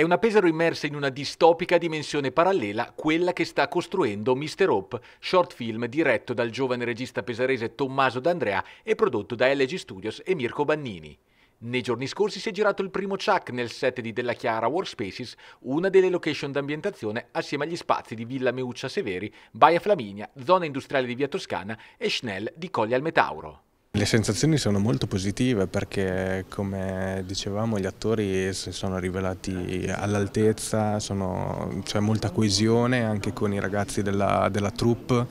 È una Pesaro immersa in una distopica dimensione parallela, quella che sta costruendo Mr. Hope, short film diretto dal giovane regista pesarese Tommaso D'Andrea e prodotto da LG Studios e Mirko Bannini. Nei giorni scorsi si è girato il primo Chuck nel set di Della Chiara Workspaces, una delle location d'ambientazione assieme agli spazi di Villa Meuccia Severi, Baia Flaminia, Zona Industriale di Via Toscana e Schnell di Colli al Metauro. Le sensazioni sono molto positive perché come dicevamo gli attori si sono rivelati all'altezza, c'è cioè molta coesione anche con i ragazzi della, della troupe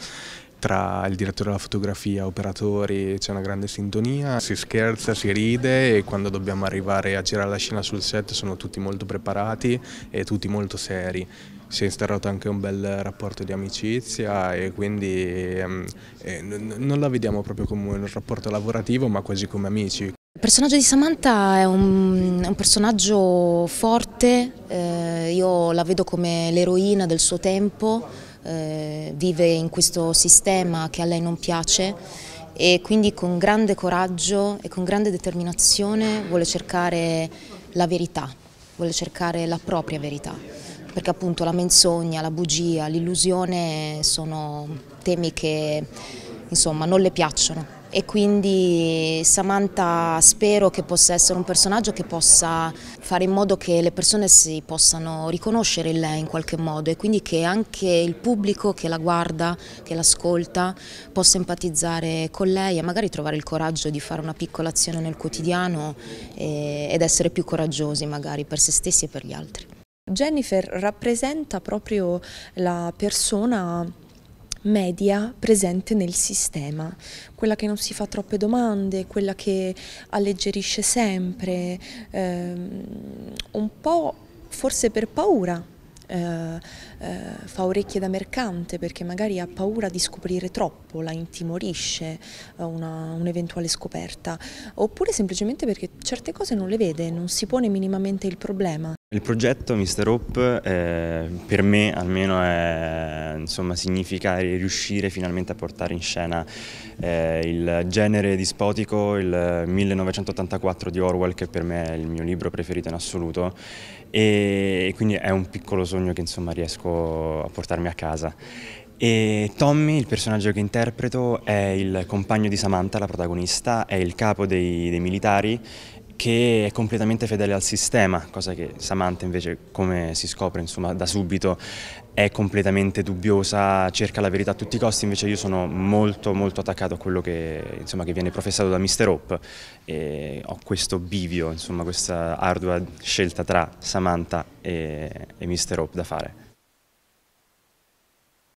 tra il direttore della fotografia e operatori c'è una grande sintonia, si scherza, si ride e quando dobbiamo arrivare a girare la scena sul set sono tutti molto preparati e tutti molto seri. Si è instaurato anche un bel rapporto di amicizia e quindi ehm, eh, non la vediamo proprio come un rapporto lavorativo ma quasi come amici. Il personaggio di Samantha è un, un personaggio forte, eh, io la vedo come l'eroina del suo tempo, eh, vive in questo sistema che a lei non piace e quindi con grande coraggio e con grande determinazione vuole cercare la verità, vuole cercare la propria verità, perché appunto la menzogna, la bugia, l'illusione sono temi che insomma non le piacciono e quindi Samantha spero che possa essere un personaggio che possa fare in modo che le persone si possano riconoscere in lei in qualche modo e quindi che anche il pubblico che la guarda, che l'ascolta possa empatizzare con lei e magari trovare il coraggio di fare una piccola azione nel quotidiano eh, ed essere più coraggiosi magari per se stessi e per gli altri. Jennifer rappresenta proprio la persona media presente nel sistema, quella che non si fa troppe domande, quella che alleggerisce sempre, ehm, un po' forse per paura. Eh, eh, fa orecchie da mercante perché magari ha paura di scoprire troppo, la intimorisce eh, un'eventuale scoperta, oppure semplicemente perché certe cose non le vede, non si pone minimamente il problema. Il progetto Mister Hope eh, per me almeno è, insomma, significa riuscire finalmente a portare in scena eh, il genere dispotico, il 1984 di Orwell che per me è il mio libro preferito in assoluto e quindi è un piccolo sogno che insomma, riesco a portarmi a casa. E Tommy, il personaggio che interpreto, è il compagno di Samantha, la protagonista, è il capo dei, dei militari che è completamente fedele al sistema, cosa che Samantha invece, come si scopre insomma, da subito, è completamente dubbiosa, cerca la verità a tutti i costi, invece io sono molto molto attaccato a quello che, insomma, che viene professato da Mr. Hope e ho questo bivio, insomma, questa ardua scelta tra Samantha e, e Mr. Hope da fare.